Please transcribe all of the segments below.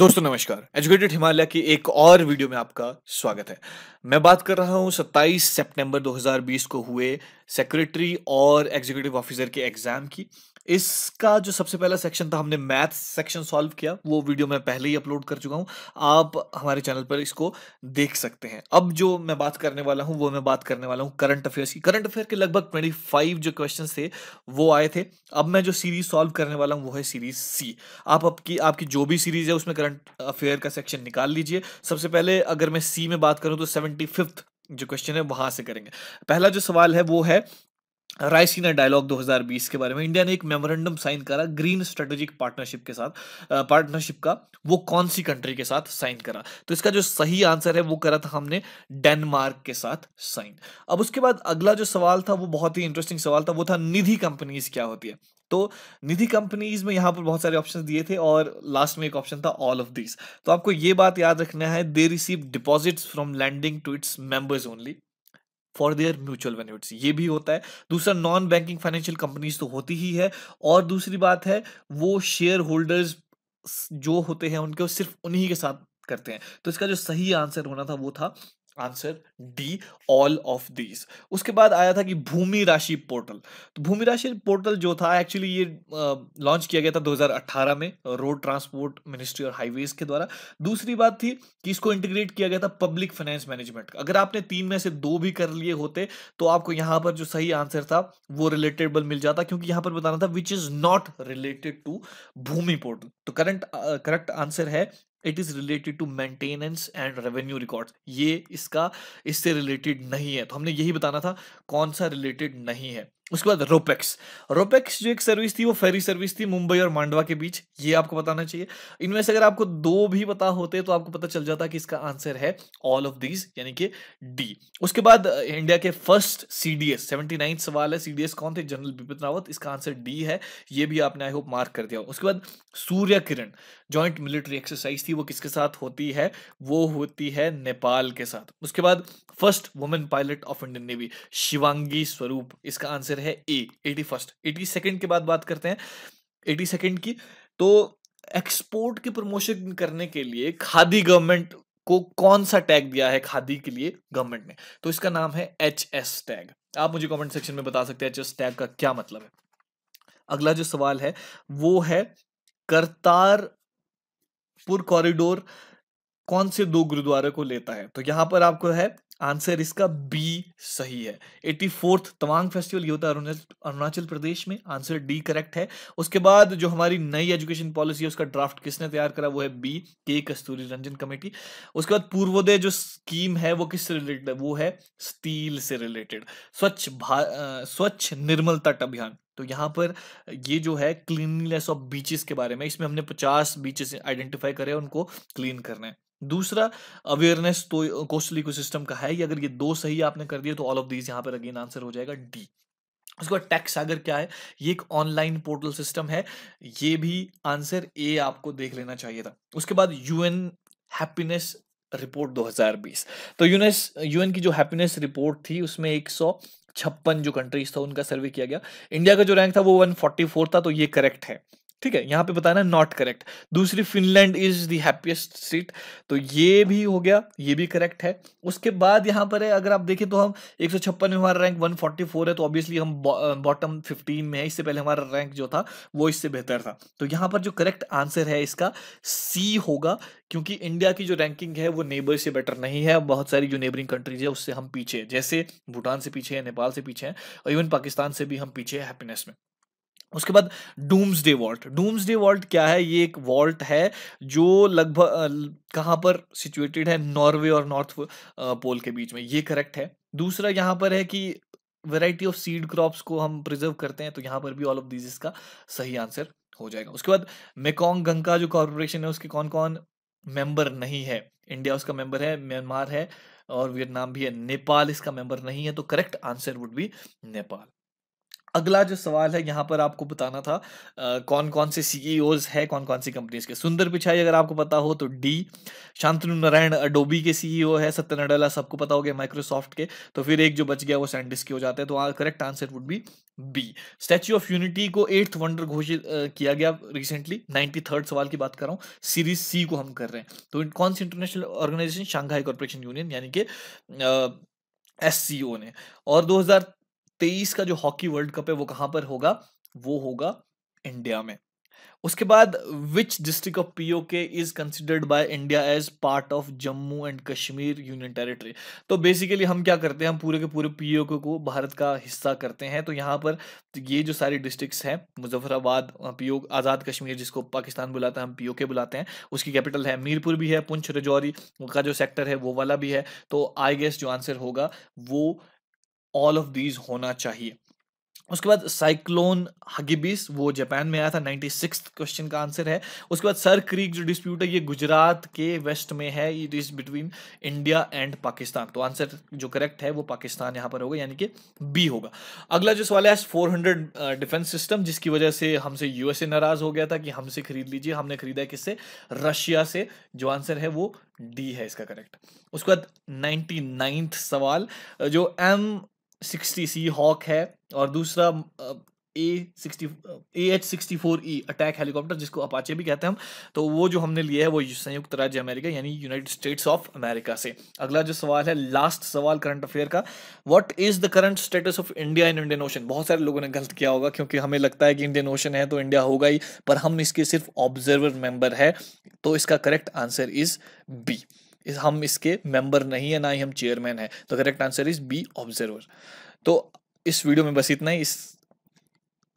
दोस्तों नमस्कार एजुकेटेड हिमालय की एक और वीडियो में आपका स्वागत है मैं बात कर रहा हूं 27 सितंबर 2020 को हुए सेक्रेटरी और एग्जीक्यूटिव ऑफिसर के एग्जाम की इसका जो सबसे पहला सेक्शन था हमने मैथ सेक्शन सॉल्व किया वो वीडियो मैं पहले ही अपलोड कर चुका हूँ आप हमारे चैनल पर इसको देख सकते हैं अब जो मैं बात करने वाला हूँ वो मैं बात करने वाला हूँ करंट अफेयर्स की करंट अफेयर के लगभग ट्वेंटी फाइव जो क्वेश्चन थे वो आए थे अब मैं जो सीरीज सॉल्व करने वाला हूँ वो है सीरीज सी आप आपकी आपकी जो भी सीरीज है उसमें करंट अफेयर का सेक्शन निकाल लीजिए सबसे पहले अगर मैं सी में बात करूँ तो सेवेंटी जो क्वेश्चन है वहां से करेंगे पहला जो सवाल है वो है रायसीना डायलॉग 2020 के बारे में इंडिया ने एक मेमोरेंडम साइन करा ग्रीन स्ट्रेटेजिक पार्टनरशिप के साथ पार्टनरशिप का वो कौन सी कंट्री के साथ साइन करा तो इसका जो सही आंसर है वो करा था हमने डेनमार्क के साथ साइन अब उसके बाद अगला जो सवाल था वो बहुत ही इंटरेस्टिंग सवाल था वो था निधि कंपनीज क्या होती है तो निधि कंपनीज में यहां पर बहुत सारे ऑप्शन दिए थे और लास्ट में एक ऑप्शन था ऑल ऑफ दिस तो आपको ये बात याद रखना है they receive deposits from lending to its members only for their mutual benefits ये भी होता है दूसरा नॉन बैंकिंग फाइनेंशियल कंपनीज तो होती ही है और दूसरी बात है वो शेयर होल्डर्स जो होते हैं उनके वो सिर्फ उन्हीं के साथ करते हैं तो इसका जो सही आंसर होना था वो था answer D all of these उसके बाद आया था कि भूमि राशि पोर्टल तो भूमि राशि पोर्टल जो था एक्चुअली ये लॉन्च किया गया था 2018 में रोड ट्रांसपोर्ट मिनिस्ट्री और हाईवेज के द्वारा दूसरी बात थी कि इसको इंटीग्रेट किया गया था पब्लिक फाइनेंस मैनेजमेंट अगर आपने तीन में से दो भी कर लिए होते तो आपको यहाँ पर जो सही आंसर था वो रिलेटेबल मिल जाता क्योंकि यहाँ पर बताना था which is not related to Bhoomi portal तो करंट करेक्ट आंसर है it is related to maintenance and revenue record ये इसका इससे रिलेटेड नहीं है तो हमने यही बताना था कौन सा रिलेटेड नहीं है उसके बाद रोपेक्स रोपेक्स जो एक सर्विस थी वो फेरी सर्विस थी मुंबई और मांडवा के बीच ये आपको बताना चाहिए इनमें से अगर आपको दो भी पता होते तो आपको पता चल जाता कि इसका आंसर है ऑल ऑफ दीज यानी कि डी उसके बाद इंडिया के फर्स्ट सी डी एस सवाल है सी कौन थे जनरल बिपिन रावत इसका आंसर डी है ये भी आपने आई होप मार्क कर दिया उसके बाद Surya Kiran joint military exercise थी वो किसके साथ होती है वो होती है नेपाल के साथ उसके बाद first women pilot of Indian navy Shivangi Swaroop इसका आंसर है A at first at second के बाद बात करते हैं एटी सेकेंड की तो एक्सपोर्ट की प्रमोशन करने के लिए खादी गवर्नमेंट को कौन सा टैग दिया है खादी के लिए गवर्नमेंट ने तो इसका नाम है एच एस टैग आप मुझे कमेंट सेक्शन में बता सकते हैं एच एस टैग का क्या मतलब है अगला जो सवाल है वो है करतारपुर कॉरिडोर कौन से दो गुरुद्वारे को लेता है तो यहां पर आपको है आंसर इसका बी सही है एट्टी फोर्थ तवांग फेस्टिवल ये होता है अरुणाचल प्रदेश में आंसर डी करेक्ट है उसके बाद जो हमारी नई एजुकेशन पॉलिसी है उसका ड्राफ्ट किसने तैयार करा वो है बी के कस्तूरी रंजन कमेटी उसके बाद पूर्वोदय जो स्कीम है वो किससे रिलेटेड है वो है स्टील से रिलेटेड स्वच्छ स्वच्छ निर्मल तट अभियान तो यहाँ पर ये जो है क्लीनलीनेस ऑफ बीचेस के बारे में इसमें हमने पचास बीचेस आइडेंटिफाई करे उनको क्लीन करना है दूसरा अवेयरनेस तो कोस्टल इको सिस्टम का है कि अगर ये दो सही आपने कर दिए तो ऑल ऑफ दीज यहाँ पर अगेन आंसर हो जाएगा डी उसके बाद टैक्स सागर क्या है ये एक ऑनलाइन पोर्टल सिस्टम है ये भी आंसर ए आपको देख लेना चाहिए था उसके बाद यूएन हैप्पीनेस रिपोर्ट 2020 तो यूनेस यूएन की जो हैप्पीनेस रिपोर्ट थी उसमें एक छप्पन जो कंट्रीज था उनका सर्वे किया गया इंडिया का जो रैंक था वो 144 था तो ये करेक्ट है ठीक है यहाँ पे बताना नॉट करेक्ट दूसरी Finland is the happiest seat तो ये भी हो गया ये भी करेक्ट है उसके बाद यहाँ पर है अगर आप देखें तो हम एक सौ छप्पन में हमारा रैंक 144 है तो ऑब्वियसली हम बॉटम 15 में है इससे पहले हमारा रैंक जो था वो इससे बेहतर था तो यहाँ पर जो करेक्ट आंसर है इसका सी होगा क्योंकि इंडिया की जो रैंकिंग है वो नेबर से बेटर नहीं है बहुत सारी जो नेबरिंग कंट्रीज है उससे हम पीछे जैसे भूटान से पीछे है नेपाल से पीछे है और इवन पाकिस्तान से भी हम पीछे हैप्पीनेस में उसके बाद डूम्सडे वॉल्ट डूम्सडे वॉल्ट क्या है ये एक वॉल्ट है जो लगभग कहाँ पर सिचुएटेड है नॉर्वे और नॉर्थ पोल के बीच में ये करेक्ट है दूसरा यहाँ पर है कि वेराइटी ऑफ सीड क्रॉप्स को हम प्रिजर्व करते हैं तो यहाँ पर भी ऑल ऑफ दीज इसका सही आंसर हो जाएगा उसके बाद मेकोंग गंका जो कॉरपोरेशन है उसके कौन कौन मेंबर नहीं है इंडिया उसका मेंबर है म्यांमार है और वियतनाम भी है नेपाल इसका मेंबर नहीं है तो correct answer would be Nepal अगला जो सवाल है यहाँ पर आपको बताना था आ, कौन कौन से सीईओ e है कौन कौन सी कंपनीज के सुंदर पिछाई अगर आपको पता हो तो डी शांतनु नारायण अडोबी के सीईओ e है सत्य नडेला सबको पता हो गया माइक्रोसॉफ्ट के तो फिर एक जो बच गया वो सैंडिस के हो जाते हैं तो correct answer would be B statue of unity को एट्थ वंडर घोषित किया गया रिसेंटली नाइन्टी थर्ड सवाल की बात कर रहा हूँ सीरीज सी को हम कर रहे हैं तो कौन सी international organisation Shanghai corporation union यानी कि एस e ने और 2000 तेईस का जो हॉकी वर्ल्ड कप है वो कहां पर होगा वो होगा इंडिया में उसके बाद which district of PO K is considered by India as part of Jammu and Kashmir union territory तो बेसिकली हम क्या करते हैं हम पूरे के पूरे पीओ को भारत का हिस्सा करते हैं तो यहाँ पर ये जो सारी डिस्ट्रिक्ट्स हैं मुजफ्फराबाद पीओ आज़ाद कश्मीर जिसको पाकिस्तान बुलाता है हम पीओ के बुलाते हैं उसकी कैपिटल है मीरपुर भी है पुंछ रजौरी का जो सेक्टर है वो वाला भी है तो आई गेस जो आंसर होगा वो ऑल ऑफ दीज होना चाहिए उसके बाद साइक्लोन हगिबिस वो जापान में आया था नाइन्टी सिक्स क्वेश्चन का आंसर है उसके बाद सर क्रीक जो डिस्प्यूट है ये गुजरात के वेस्ट में है it is between India and Pakistan तो आंसर जो करेक्ट है वो पाकिस्तान यहाँ पर होगा यानी कि बी होगा अगला जो सवाल है फोर हंड्रेड डिफेंस सिस्टम जिसकी वजह से हमसे यूएसए नाराज हो गया था कि हमसे खरीद लीजिए हमने खरीदा किससे रशिया से जो आंसर है वो डी है इसका करेक्ट उसके बाद नाइन्टी सवाल जो एम सिक्सटी सी हॉक है और दूसरा A sixty A H sixty four E attack helicopter जिसको अपाचे भी कहते हैं हम तो वो जो हमने लिया है वो संयुक्त राज्य अमेरिका यानी यूनाइटेड स्टेट्स ऑफ अमेरिका से अगला जो सवाल है लास्ट सवाल करंट अफेयर का what is the current status of India in Indian ocean बहुत सारे लोगों ने गलत किया होगा क्योंकि हमें लगता है कि इंडियन ओशन है तो इंडिया होगा ही पर हम इसके सिर्फ ऑब्जर्वर मेंबर है तो इसका करेक्ट आंसर इज बी इस हम इसके मेंबर नहीं है ना ही हम चेयरमैन है तो correct answer is B observer तो इस वीडियो में बस इतना ही इस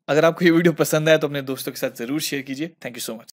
अगर आपको ये वीडियो पसंद आया तो अपने दोस्तों के साथ जरूर शेयर कीजिए थैंक यू सो मच